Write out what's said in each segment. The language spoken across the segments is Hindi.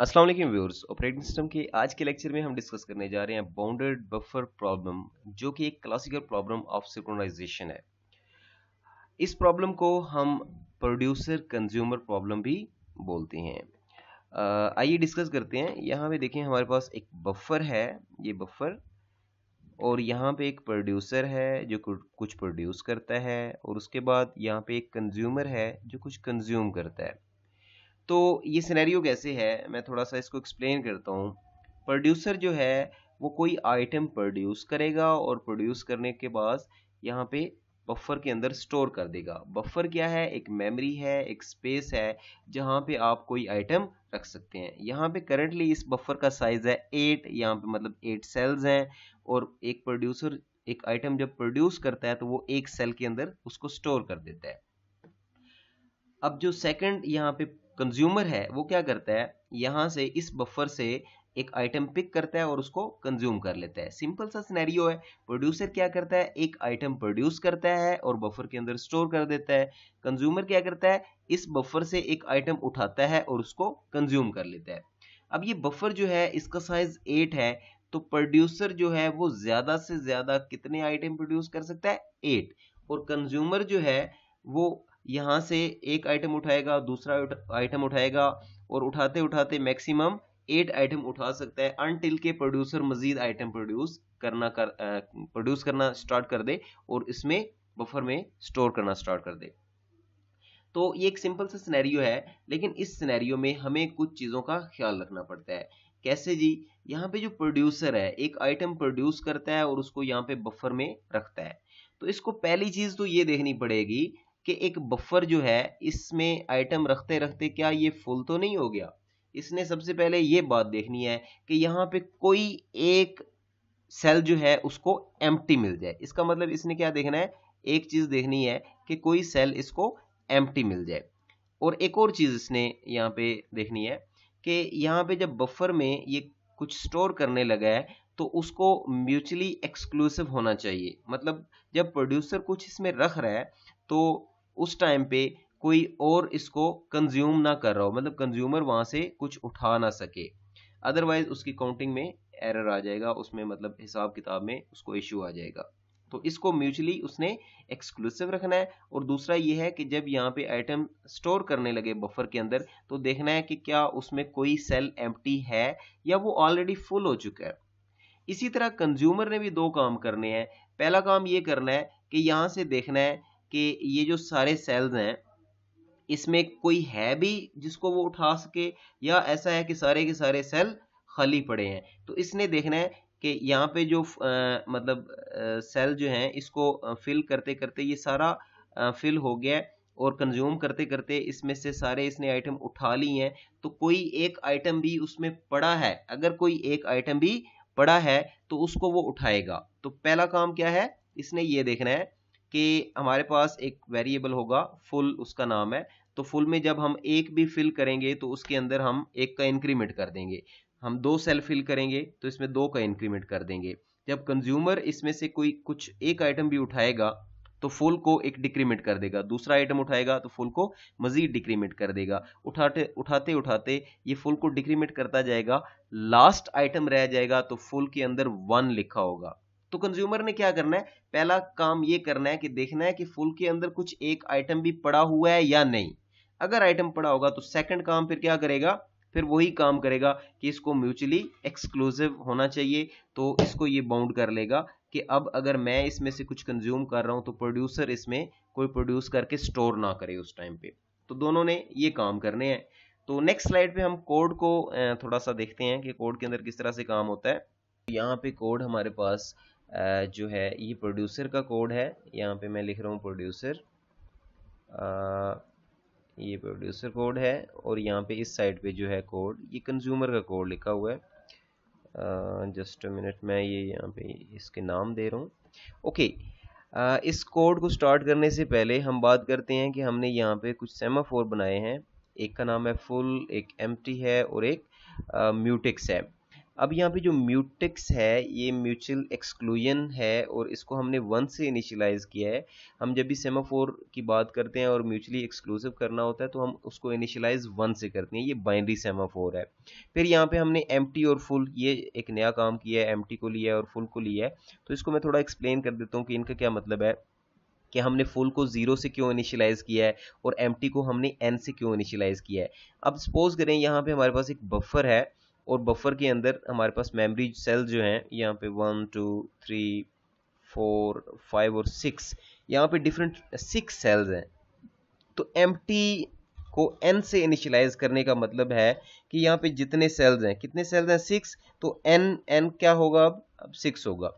अस्सलाम वालेकुम व्यूअर्स ऑपरेटिंग सिस्टम के आज के लेक्चर में हम डिस्कस करने जा रहे हैं बाउंडेड बफर प्रॉब्लम जो कि एक क्लासिकल प्रॉब्लम ऑफ सिंक्रोनाइजेशन है इस प्रॉब्लम को हम प्रोड्यूसर कंज्यूमर प्रॉब्लम भी बोलते हैं आइए डिस्कस करते हैं यहाँ पे देखें हमारे पास एक बफर है ये बफर और यहाँ पे एक प्रोड्यूसर है जो कुछ प्रोड्यूस करता है और उसके बाद यहाँ पे एक कंज्यूमर है जो कुछ कंज्यूम करता है तो ये सिनेरियो कैसे है मैं थोड़ा सा इसको एक्सप्लेन करता हूँ प्रोड्यूसर जो है वो कोई आइटम प्रोड्यूस करेगा और प्रोड्यूस करने के बाद यहाँ पे बफर के अंदर स्टोर कर देगा बफर क्या है एक मेमोरी है एक स्पेस है जहाँ पे आप कोई आइटम रख सकते हैं यहाँ पे करंटली इस बफर का साइज़ है एट यहाँ पे मतलब एट सेल्स हैं और एक प्रोड्यूसर एक आइटम जब प्रोड्यूस करता है तो वो एक सेल के अंदर उसको स्टोर कर देता है अब जो सेकंड यहाँ पे कंज्यूमर है वो क्या करता है यहाँ से इस बफर से एक आइटम पिक करता है और उसको कंज्यूम कर लेता है सिंपल सा सिनेरियो है प्रोड्यूसर क्या करता है एक आइटम प्रोड्यूस करता है और बफर के अंदर स्टोर कर देता है कंज्यूमर क्या करता है इस बफर से एक आइटम उठाता है और उसको कंज्यूम कर लेता है अब ये बफर जो है इसका साइज एट है तो प्रोड्यूसर जो है वो ज्यादा से ज्यादा कितने आइटम प्रोड्यूस कर सकता है एट और कंज्यूमर जो है वो यहाँ से एक आइटम उठाएगा दूसरा आइटम उठाएगा और उठाते उठाते मैक्सिमम एट आइटम उठा सकता है अनटिल के प्रोड्यूसर मजीद आइटम प्रोड्यूस करना कर प्रोड्यूस करना स्टार्ट कर दे और इसमें बफर में स्टोर करना स्टार्ट कर दे तो ये एक सिंपल सा सिनेरियो है लेकिन इस सिनेरियो में हमें कुछ चीज़ों का ख्याल रखना पड़ता है कैसे जी यहाँ पे जो प्रोड्यूसर है एक आइटम प्रोड्यूस करता है और उसको यहाँ पे बफर में रखता है तो इसको पहली चीज़ तो ये देखनी पड़ेगी कि एक बफर जो है इसमें आइटम रखते रखते क्या ये फुल तो नहीं हो गया इसने सबसे पहले ये बात देखनी है कि यहाँ पे कोई एक सेल जो है उसको एम्प्टी मिल जाए इसका मतलब इसने क्या देखना है एक चीज़ देखनी है कि कोई सेल इसको एम्प्टी मिल जाए और एक और चीज़ इसने यहाँ पे देखनी है कि यहाँ पे जब बफर में ये कुछ स्टोर करने लगा है तो उसको म्यूचुअली एक्सक्लूसिव होना चाहिए मतलब जब प्रोड्यूसर कुछ इसमें रख रहा है तो उस टाइम पे कोई और इसको कंज्यूम ना कर रहा हो मतलब कंज्यूमर वहां से कुछ उठा ना सके अदरवाइज उसकी काउंटिंग में एरर आ जाएगा उसमें मतलब हिसाब किताब में उसको इश्यू आ जाएगा तो इसको म्यूचुअली उसने एक्सक्लूसिव रखना है और दूसरा यह है कि जब यहाँ पे आइटम स्टोर करने लगे बफर के अंदर तो देखना है कि क्या उसमें कोई सेल एम्प्टी है या वो ऑलरेडी फुल हो चुका है इसी तरह कंज्यूमर ने भी दो काम करने हैं पहला काम ये करना है कि यहाँ से देखना है कि ये जो सारे सेल्स हैं इसमें कोई है भी जिसको वो उठा सके या ऐसा है कि सारे के सारे सेल खाली पड़े हैं तो इसने देखना है कि यहाँ पे जो आ, मतलब आ, सेल जो हैं इसको फिल करते करते ये सारा आ, फिल हो गया है और कंज्यूम करते करते इसमें से सारे इसने आइटम उठा ली हैं तो कोई एक आइटम भी उसमें पड़ा है अगर कोई एक आइटम भी पड़ा है तो उसको वो उठाएगा तो पहला काम क्या है इसने ये देखना है कि हमारे पास एक वेरिएबल होगा फुल उसका नाम है तो फुल में जब हम एक भी फिल करेंगे तो उसके अंदर हम एक का इंक्रीमेंट कर देंगे हम दो सेल फिल करेंगे तो इसमें दो का इंक्रीमेंट कर देंगे जब कंज्यूमर इसमें से कोई कुछ एक आइटम भी उठाएगा तो फुल को एक डिक्रीमेंट कर देगा दूसरा आइटम उठाएगा तो फुल को मजीद डिक्रीमेंट कर देगा उठाते उठाते उठाते ये फुल को डिक्रीमेंट करता जाएगा लास्ट आइटम रह जाएगा तो फुल के अंदर वन लिखा होगा तो कंज्यूमर ने क्या करना है पहला काम ये करना है कि देखना है कि फुल के अंदर कुछ एक आइटम भी पड़ा हुआ है या नहीं अगर आइटम पड़ा होगा तो सेकंड काम फिर क्या करेगा फिर वही काम करेगा कि इसको म्यूचुअली एक्सक्लूसिव होना चाहिए तो इसको ये बाउंड कर लेगा कि अब अगर मैं इसमें से कुछ कंज्यूम कर रहा हूँ तो प्रोड्यूसर इसमें कोई प्रोड्यूस करके स्टोर ना करे उस टाइम पे तो दोनों ने ये काम करने हैं तो नेक्स्ट स्लाइड पे हम कोड को थोड़ा सा देखते हैं कि कोड के अंदर किस तरह से काम होता है यहाँ पे कोड हमारे पास जो है ये प्रोड्यूसर का कोड है यहाँ पे मैं लिख रहा हूँ प्रोड्यूसर ये प्रोड्यूसर कोड है और यहाँ पे इस साइड पे जो है कोड ये कंज्यूमर का कोड लिखा हुआ है जस्ट मिनट मैं ये यहाँ पे इसके नाम दे रहा हूँ ओके आ, इस कोड को स्टार्ट करने से पहले हम बात करते हैं कि हमने यहाँ पे कुछ सेमाफोर बनाए हैं एक का नाम है फुल एक एम है और एक म्यूटिक्स है अब यहाँ पे जो म्यूटिक्स है ये म्यूचुअल एक्सक्लूजन है और इसको हमने वन से इनिशियलाइज़ किया है हम जब भी सेमाफोर की बात करते हैं और म्यूचुअली एक्सक्लूसिव करना होता है तो हम उसको इनिशियलाइज़ वन से करते हैं ये बाइनरी सेमाफोर है फिर यहाँ पे हमने एम और फुल ये एक नया काम किया है एम को लिया है और फुल को लिया है तो इसको मैं थोड़ा एक्सप्लेन कर देता हूँ कि इनका क्या मतलब है कि हमने फुल को ज़ीरो से क्यों इनिशियलाइज़ किया है और एम को हमने एन से क्यों इनिशियलाइज़ किया है अब सपोज़ करें यहाँ पे हमारे पास एक बफर है और बफर के अंदर हमारे पास मेमोरी सेल जो हैं यहाँ पे one two three four five और सिक्स यहाँ पे डिफरेंट सिक्स सेल्स हैं तो एम को एन से इनिशियलाइज करने का मतलब है कि यहाँ पे जितने सेल्स हैं कितने सेल्स हैं सिक्स तो एन एन क्या होगा अब अब सिक्स होगा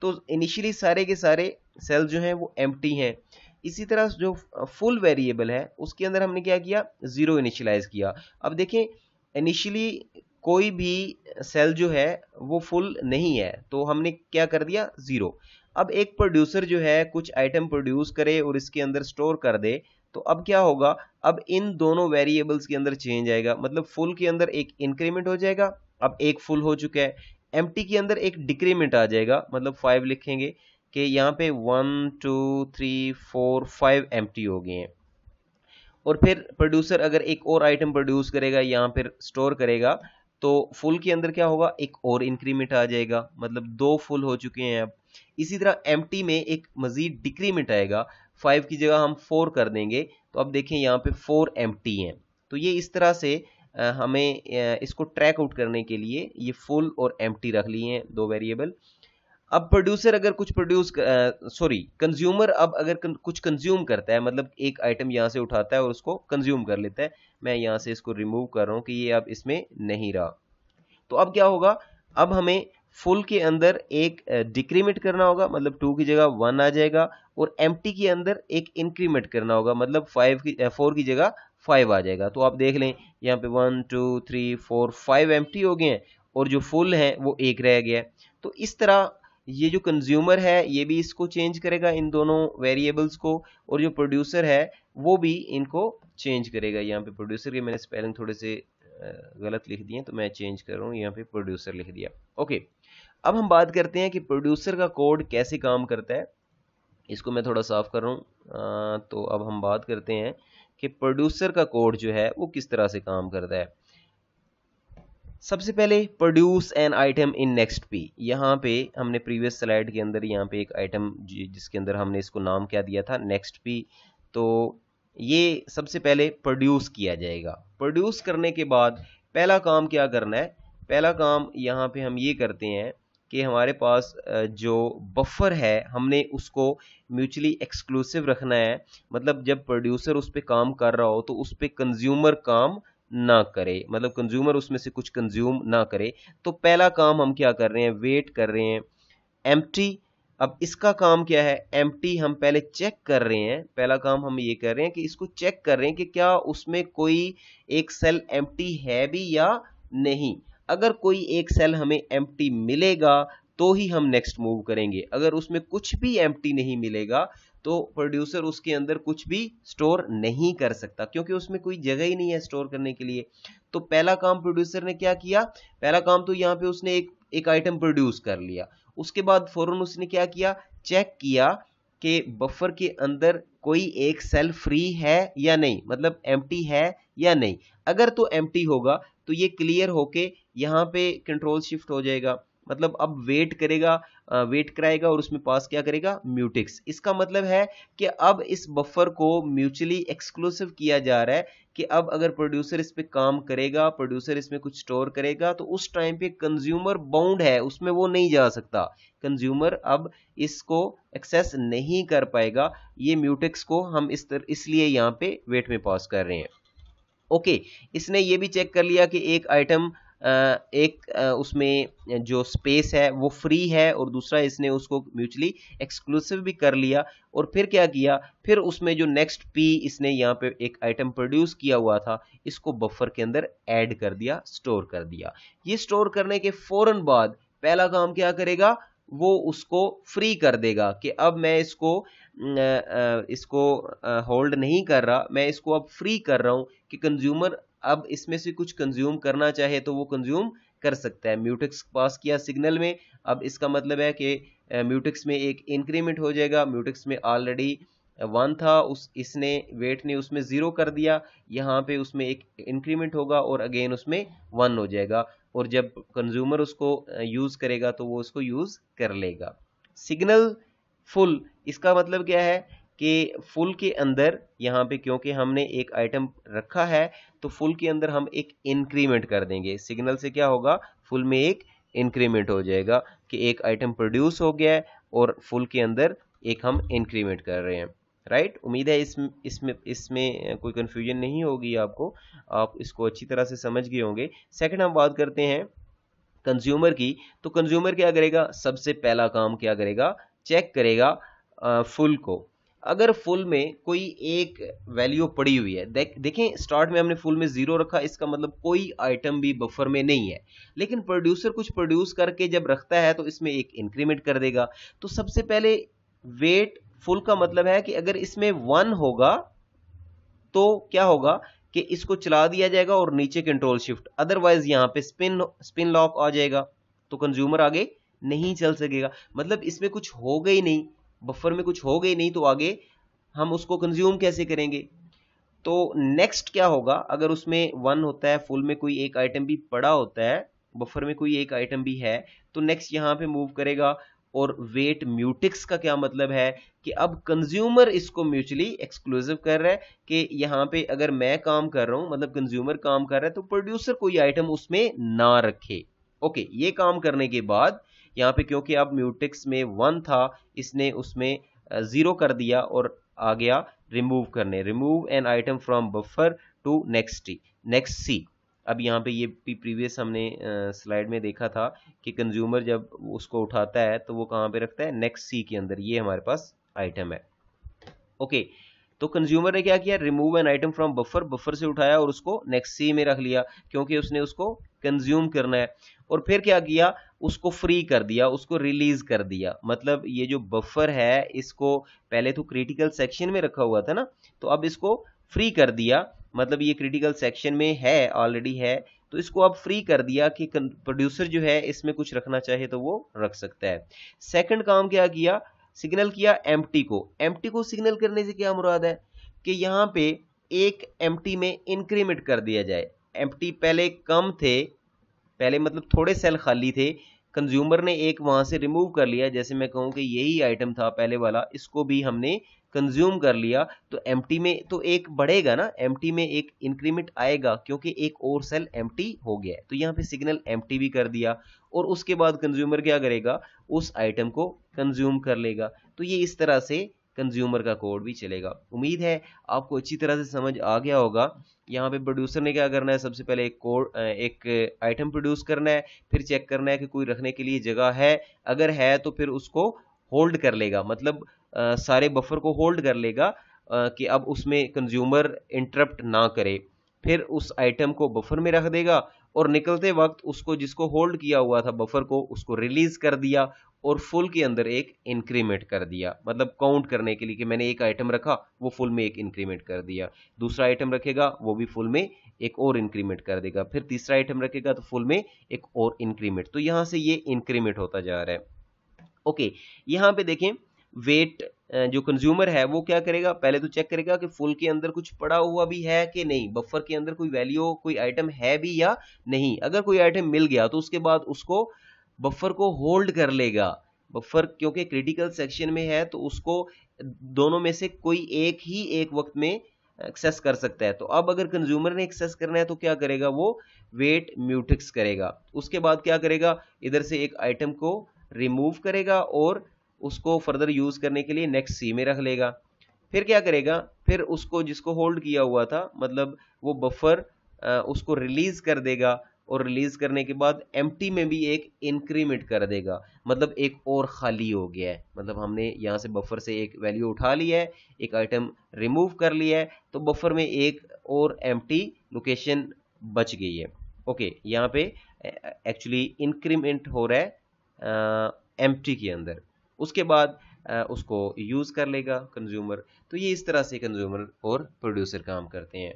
तो इनिशियली सारे के सारे सेल जो हैं वो एम हैं इसी तरह जो फुल वेरिएबल है उसके अंदर हमने क्या किया ज़ीरो इनिशलाइज किया अब देखें इनिशियली कोई भी सेल जो है वो फुल नहीं है तो हमने क्या कर दिया ज़ीरो अब एक प्रोड्यूसर जो है कुछ आइटम प्रोड्यूस करे और इसके अंदर स्टोर कर दे तो अब क्या होगा अब इन दोनों वेरिएबल्स के अंदर चेंज आएगा मतलब फुल के अंदर एक इंक्रीमेंट हो जाएगा अब एक फुल हो चुका है एम के अंदर एक डिक्रीमेंट आ जाएगा मतलब फाइव लिखेंगे कि यहाँ पे one two three four five M हो गए हैं और फिर प्रोड्यूसर अगर एक और आइटम प्रोड्यूस करेगा यहाँ पर स्टोर करेगा तो फुल के अंदर क्या होगा एक और इंक्रीमेंट आ जाएगा मतलब दो फुल हो चुके हैं अब इसी तरह एम में एक मजीद डिक्रीमेंट आएगा फाइव की जगह हम फोर कर देंगे तो अब देखें यहाँ पे फोर एम हैं तो ये इस तरह से हमें इसको ट्रैक आउट करने के लिए ये फुल और एम रख लिए हैं दो वेरिएबल अब प्रोड्यूसर अगर कुछ प्रोड्यूस सॉरी कंज्यूमर अब अगर कन, कुछ कंज्यूम करता है मतलब एक आइटम यहाँ से उठाता है और उसको कंज्यूम कर लेता है मैं यहाँ से इसको रिमूव कर रहा हूँ कि ये अब इसमें नहीं रहा तो अब क्या होगा अब हमें फुल के अंदर एक डिक्रीमेंट करना होगा मतलब टू की जगह वन आ जाएगा और एम के अंदर एक इंक्रीमेंट करना होगा मतलब फाइव की फोर की जगह फाइव आ जाएगा तो आप देख लें यहाँ पे one two three four five M हो गए हैं और जो फुल है वो एक रह गया तो इस तरह ये जो कंज्यूमर है ये भी इसको चेंज करेगा इन दोनों वेरिएबल्स को और जो प्रोड्यूसर है वो भी इनको चेंज करेगा यहाँ पे प्रोड्यूसर के मैंने स्पेलिंग थोड़े से गलत लिख दिए तो मैं चेंज कर रहा हूँ यहाँ पे प्रोड्यूसर लिख दिया ओके अब हम बात करते हैं कि प्रोड्यूसर का कोड कैसे काम करता है इसको मैं थोड़ा साफ कर रहा हूँ तो अब हम बात करते हैं कि प्रोड्यूसर का कोड जो है वो किस तरह से काम करता है सबसे पहले produce an item in next P यहाँ पे हमने प्रीवियस स्लाइड के अंदर यहाँ पे एक आइटम जिसके अंदर हमने इसको नाम क्या दिया था नेक्स्ट पी तो ये सबसे पहले प्रोड्यूस किया जाएगा प्रोड्यूस करने के बाद पहला काम क्या करना है पहला काम यहाँ पे हम ये करते हैं कि हमारे पास जो बफर है हमने उसको म्यूचुअली एक्सक्लूसिव रखना है मतलब जब प्रोड्यूसर उस पर काम कर रहा हो तो उस पर कंज्यूमर काम ना करे मतलब कंज्यूमर उसमें से कुछ कंज्यूम ना करे तो पहला काम हम क्या कर रहे हैं वेट कर रहे हैं एम अब इसका काम क्या है एम हम पहले चेक कर रहे हैं पहला काम हम ये कर रहे हैं कि इसको चेक कर रहे हैं कि क्या उसमें कोई एक सेल एम है भी या नहीं अगर कोई एक सेल हमें एम मिलेगा तो ही हम नेक्स्ट मूव करेंगे अगर उसमें कुछ भी एम नहीं मिलेगा तो प्रोड्यूसर उसके अंदर कुछ भी स्टोर नहीं कर सकता क्योंकि उसमें कोई जगह ही नहीं है स्टोर करने के लिए तो पहला काम प्रोड्यूसर ने क्या किया पहला काम तो यहाँ पे उसने एक एक आइटम प्रोड्यूस कर लिया उसके बाद फौरन उसने क्या किया चेक किया कि बफर के अंदर कोई एक सेल फ्री है या नहीं मतलब एम है या नहीं अगर तो एम होगा तो ये क्लियर होके यहाँ पे कंट्रोल शिफ्ट हो जाएगा मतलब अब वेट करेगा वेट कराएगा और उसमें पास क्या करेगा म्यूटिक्स इसका मतलब है कि अब इस बफर को म्यूचुअली एक्सक्लूसिव किया जा रहा है कि अब अगर प्रोड्यूसर इस पर काम करेगा प्रोड्यूसर इसमें कुछ स्टोर करेगा तो उस टाइम पे कंज्यूमर बाउंड है उसमें वो नहीं जा सकता कंज्यूमर अब इसको एक्सेस नहीं कर पाएगा ये म्यूटिक्स को हम इस तर, इसलिए यहाँ पे वेट में पास कर रहे हैं ओके इसने ये भी चेक कर लिया कि एक आइटम एक उसमें जो स्पेस है वो फ्री है और दूसरा इसने उसको म्यूचुअली एक्सक्लूसिव भी कर लिया और फिर क्या किया फिर उसमें जो नेक्स्ट पी इसने यहाँ पे एक आइटम प्रोड्यूस किया हुआ था इसको बफर के अंदर ऐड कर दिया स्टोर कर दिया ये स्टोर करने के फौरन बाद पहला काम क्या करेगा वो उसको फ्री कर देगा कि अब मैं इसको इसको होल्ड नहीं कर रहा मैं इसको अब फ्री कर रहा हूँ कि कंज्यूमर अब इसमें से कुछ कंज्यूम करना चाहे तो वो कंज्यूम कर सकता है म्यूटिक्स पास किया सिग्नल में अब इसका मतलब है कि म्यूटिक्स में एक इंक्रीमेंट हो जाएगा म्यूटिक्स में ऑलरेडी वन था उस इसने वेट ने उसमें ज़ीरो कर दिया यहाँ पे उसमें एक इंक्रीमेंट होगा और अगेन उसमें वन हो जाएगा और जब कंज्यूमर उसको यूज़ करेगा तो वो उसको यूज़ कर लेगा सिग्नल फुल इसका मतलब क्या है कि फुल के अंदर यहाँ पे क्योंकि हमने एक आइटम रखा है तो फुल के अंदर हम एक इंक्रीमेंट कर देंगे सिग्नल से क्या होगा फुल में एक इंक्रीमेंट हो जाएगा कि एक आइटम प्रोड्यूस हो गया है और फुल के अंदर एक हम इंक्रीमेंट कर रहे हैं राइट उम्मीद है इस इसमें इसमें कोई कन्फ्यूजन नहीं होगी आपको आप इसको अच्छी तरह से समझ गए होंगे सेकंड हम बात करते हैं कंज्यूमर की तो कंज्यूमर क्या करेगा सबसे पहला काम क्या करेगा चेक करेगा फुल को अगर फुल में कोई एक वैल्यू पड़ी हुई है देख देखें स्टार्ट में हमने फुल में जीरो रखा इसका मतलब कोई आइटम भी बफर में नहीं है लेकिन प्रोड्यूसर कुछ प्रोड्यूस करके जब रखता है तो इसमें एक इंक्रीमेंट कर देगा तो सबसे पहले वेट फुल का मतलब है कि अगर इसमें वन होगा तो क्या होगा कि इसको चला दिया जाएगा और नीचे कंट्रोल शिफ्ट अदरवाइज यहां पे स्पिन स्पिन लॉक आ जाएगा तो कंज्यूमर आगे नहीं चल सकेगा मतलब इसमें कुछ हो गई नहीं बफर में कुछ हो गई नहीं तो आगे हम उसको कंज्यूम कैसे करेंगे तो नेक्स्ट क्या होगा अगर उसमें वन होता है फुल में कोई एक आइटम भी पड़ा होता है बफर में कोई एक आइटम भी है तो नेक्स्ट यहां पे मूव करेगा और वेट म्यूटिक्स का क्या मतलब है कि अब कंज्यूमर इसको म्यूचुअली एक्सक्लूसिव कर रहा है कि यहां पे अगर मैं काम कर रहा हूं मतलब कंज्यूमर काम कर रहा है तो प्रोड्यूसर कोई आइटम उसमें ना रखे ओके ये काम करने के बाद यहाँ पे क्योंकि अब म्यूटिक्स में वन था इसने उसमें ज़ीरो कर दिया और आ गया रिमूव करने remove an item from buffer to next next C अब यहाँ पे ये प्रीवियस हमने स्लाइड में देखा था कि कंज्यूमर जब उसको उठाता है तो वो कहाँ पे रखता है नेक्स्ट सी के अंदर ये हमारे पास आइटम है ओके तो कंज्यूमर ने क्या किया remove an item from buffer buffer से उठाया और उसको नेक्स्ट सी में रख लिया क्योंकि उसने उसको कंज्यूम करना है और फिर क्या किया उसको फ्री कर दिया उसको रिलीज कर दिया मतलब ये जो बफर है इसको पहले तो क्रिटिकल सेक्शन में रखा हुआ था ना तो अब इसको फ्री कर दिया मतलब ये क्रिटिकल सेक्शन में है ऑलरेडी है तो इसको अब फ्री कर दिया कि प्रोड्यूसर जो है इसमें कुछ रखना चाहे तो वो रख सकता है सेकंड काम क्या किया सिग्नल किया एम को एम को सिग्नल करने से क्या मुराद है कि यहाँ पे एक एम में इंक्रीमेंट कर दिया जाए एम पहले कम थे पहले मतलब थोड़े सेल खाली थे कंज्यूमर ने एक वहाँ से रिमूव कर लिया जैसे मैं कहूँ कि यही आइटम था पहले वाला इसको भी हमने कंज्यूम कर लिया तो एम में तो एक बढ़ेगा ना एम में एक इंक्रीमेंट आएगा क्योंकि एक और सेल एम हो गया है तो यहाँ पे सिग्नल एम भी कर दिया और उसके बाद कंज्यूमर क्या करेगा उस आइटम को कंज्यूम कर लेगा तो ये इस तरह से कंज्यूमर का कोड भी चलेगा उम्मीद है आपको अच्छी तरह से समझ आ गया होगा यहाँ पे प्रोड्यूसर ने क्या करना है सबसे पहले एक कोड एक आइटम प्रोड्यूस करना है फिर चेक करना है कि कोई रखने के लिए जगह है अगर है तो फिर उसको होल्ड कर लेगा मतलब सारे बफर को होल्ड कर लेगा कि अब उसमें कंज्यूमर इंटरप्ट ना करे फिर उस आइटम को बफर में रख देगा और निकलते वक्त उसको जिसको होल्ड किया हुआ था बफर को उसको रिलीज कर दिया और फुल के अंदर एक इंक्रीमेंट कर दिया मतलब काउंट करने के लिए कि मैंने एक आइटम रखा वो फुल में एक इंक्रीमेंट कर दिया दूसरा आइटम रखेगा वो भी फुल में एक और इंक्रीमेंट कर देगा फिर तीसरा आइटम रखेगा तो फुल में एक और इंक्रीमेंट तो यहां से ये इंक्रीमेंट होता जा रहा है ओके यहां पे देखें वेट जो कंज्यूमर है वो क्या करेगा पहले तो चेक करेगा कि फुल के अंदर कुछ पड़ा हुआ भी है कि नहीं बफर के अंदर कोई वैल्यू कोई आइटम है भी या नहीं अगर कोई आइटम मिल गया तो उसके बाद उसको बफर को होल्ड कर लेगा बफर क्योंकि क्रिटिकल सेक्शन में है तो उसको दोनों में से कोई एक ही एक वक्त में एक्सेस कर सकता है तो अब अगर कंज्यूमर ने एक्सेस करना है तो क्या करेगा वो वेट म्यूटिक्स करेगा उसके बाद क्या करेगा इधर से एक आइटम को रिमूव करेगा और उसको फर्दर यूज़ करने के लिए नेक्स्ट सी में रख लेगा फिर क्या करेगा फिर उसको जिसको होल्ड किया हुआ था मतलब वो बफर उसको रिलीज़ कर देगा और रिलीज़ करने के बाद एम में भी एक इंक्रीमेंट कर देगा मतलब एक और खाली हो गया है मतलब हमने यहाँ से बफर से एक वैल्यू उठा लिया है एक आइटम रिमूव कर लिया है तो बफर में एक और एम लोकेशन बच गई है ओके यहाँ पे एक्चुअली इंक्रीमेंट हो रहा है एम के अंदर उसके बाद उसको यूज़ कर लेगा कंज्यूमर तो ये इस तरह से कंज्यूमर और प्रोड्यूसर काम करते हैं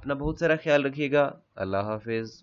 अपना बहुत सारा ख्याल रखिएगा अल्लाह हाफिज़